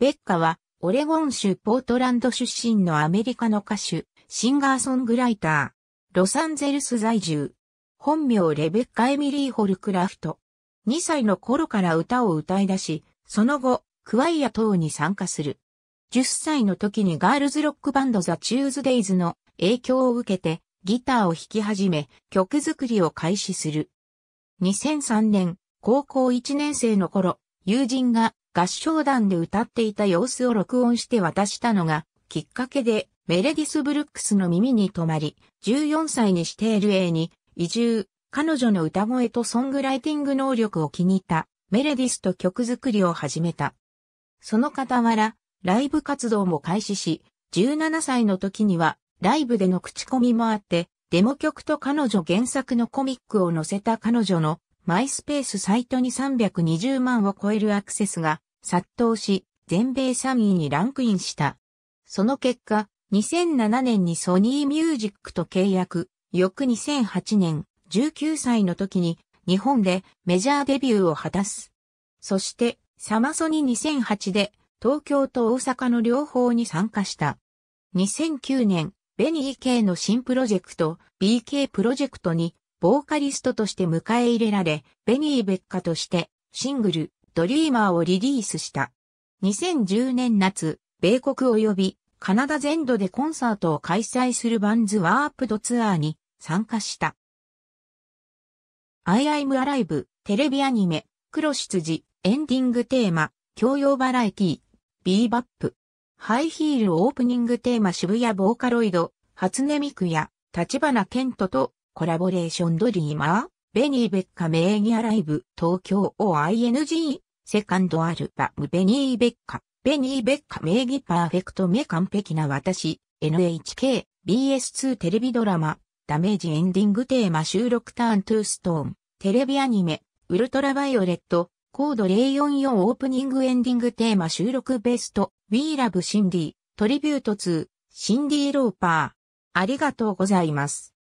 ベッカは、オレゴン州ポートランド出身のアメリカの歌手、シンガーソングライター、ロサンゼルス在住、本名レベッカ・エミリー・ホルクラフト。2歳の頃から歌を歌い出し、その後、クワイア等に参加する。10歳の時にガールズロックバンドザ・チューズデイズの影響を受けてギターを弾き始め曲作りを開始する。2003年、高校1年生の頃、友人が合唱団で歌っていた様子を録音して渡したのがきっかけでメレディス・ブルックスの耳に留まり、14歳にして LA に移住、彼女の歌声とソングライティング能力を気に入ったメレディスと曲作りを始めた。その傍ら、ライブ活動も開始し、17歳の時にはライブでの口コミもあって、デモ曲と彼女原作のコミックを載せた彼女のマイスペースサイトに320万を超えるアクセスが殺到し、全米3位にランクインした。その結果、2007年にソニーミュージックと契約、翌2008年、19歳の時に日本でメジャーデビューを果たす。そして、サマソニ2008で東京と大阪の両方に参加した。2009年、ベニー K の新プロジェクト BK プロジェクトにボーカリストとして迎え入れられ、ベニー・ベッカとしてシングル、ドリーマーをリリースした。2010年夏、米国及びカナダ全土でコンサートを開催するバンズワープドツアーに参加した。I ア m Alive テレビアニメ、黒羊、エンディングテーマ、教養バラエティ、ビーバップ。ハイヒールオープニングテーマ渋谷ボーカロイド、初音ミクや、立花健人とコラボレーションドリーマー、ベニー・ベッカ名義アライブ、東京 OING、セカンドアルバムベニー・ベッカ、ベニー・ベッカ名義パーフェクト目完璧な私、NHK、BS2 テレビドラマ、ダメージエンディングテーマ収録ターントゥーストーン、テレビアニメ、ウルトラバイオレット、コード044オープニングエンディングテーマ収録ベスト、We Love Cindy、トリビュート2、シンディ・ローパー。ありがとうございます。